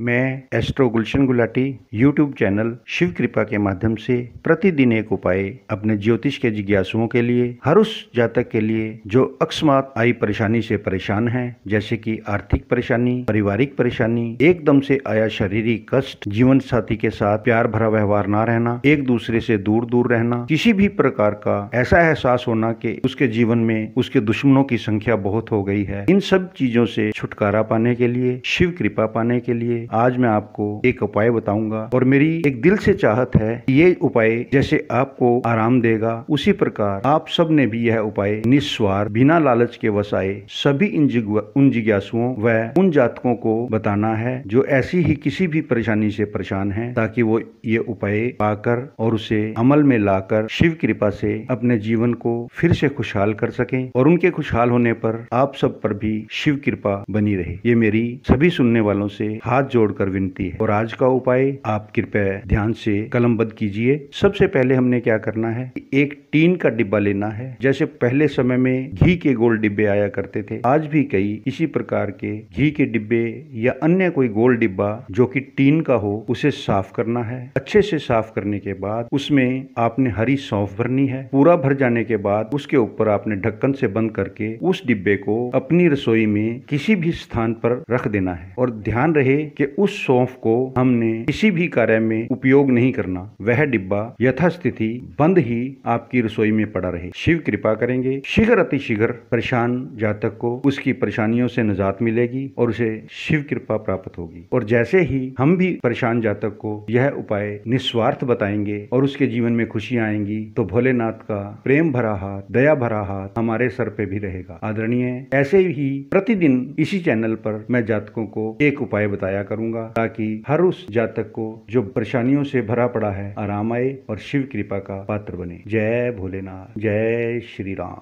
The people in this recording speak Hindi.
मैं astro Gulshan Gulati YouTube channel Shiv Kripa के माध्यम से प्रतिदिन एक उपाय अपने ज्योतिष के जिज्ञासुओं के लिए हर उस जातक के लिए जो अकस्मात आई परेशानी से परेशान है जैसे कि आर्थिक परेशानी पारिवारिक परेशानी एकदम से आया शारीरिक कष्ट जीवन साथी के साथ प्यार भरा व्यवहार न रहना एक दूसरे से दूर दूर रहना किसी भी प्रकार का ऐसा एहसास होना की उसके जीवन में उसके दुश्मनों की संख्या बहुत हो गई है इन सब चीजों से छुटकारा पाने के लिए शिव कृपा पाने के लिए आज मैं आपको एक उपाय बताऊंगा और मेरी एक दिल से चाहत है कि ये उपाय जैसे आपको आराम देगा उसी प्रकार आप सब ने भी यह उपाय निस्वार बिना लालच के वसाए सभी उन जिज्ञासुओं व उन जातकों को बताना है जो ऐसी ही किसी भी परेशानी से परेशान है ताकि वो ये उपाय पाकर और उसे अमल में लाकर शिव कृपा से अपने जीवन को फिर से खुशहाल कर सके और उनके खुशहाल होने पर आप सब पर भी शिव कृपा बनी रहे ये मेरी सभी सुनने वालों से हाथ जोड़कर विनती है और आज का उपाय आप कृपया ध्यान से कलमबद्ध कीजिए सबसे पहले हमने क्या करना है एक टीन का डिब्बा लेना है जैसे पहले समय में घी के गोल डिब्बे आया करते थे आज भी कई इसी प्रकार के घी के डिब्बे या अन्य कोई गोल डिब्बा जो कि टीन का हो उसे साफ करना है अच्छे से साफ करने के बाद उसमें आपने हरी सौंफ भरनी है पूरा भर जाने के बाद उसके ऊपर आपने ढक्कन से बंद करके उस डिब्बे को अपनी रसोई में किसी भी स्थान पर रख देना है और ध्यान रहे कि कि उस सौंफ को हमने किसी भी कार्य में उपयोग नहीं करना वह डिब्बा यथास्थिति बंद ही आपकी रसोई में पड़ा रहे शिव कृपा करेंगे शीघ्र अतिशीघ्र परेशान जातक को उसकी परेशानियों से निजात मिलेगी और उसे शिव कृपा प्राप्त होगी और जैसे ही हम भी परेशान जातक को यह उपाय निस्वार्थ बताएंगे और उसके जीवन में खुशी आएंगी तो भोलेनाथ का प्रेम भरा हाथ दया भरा हाथ हमारे सर पे भी रहेगा आदरणीय ऐसे ही प्रतिदिन इसी चैनल पर मैं जातकों को एक उपाय बताया करूंगा ताकि हर उस जातक को जो परेशानियों से भरा पड़ा है आराम आए और शिव कृपा का पात्र बने जय भोलेनाथ जय श्री राम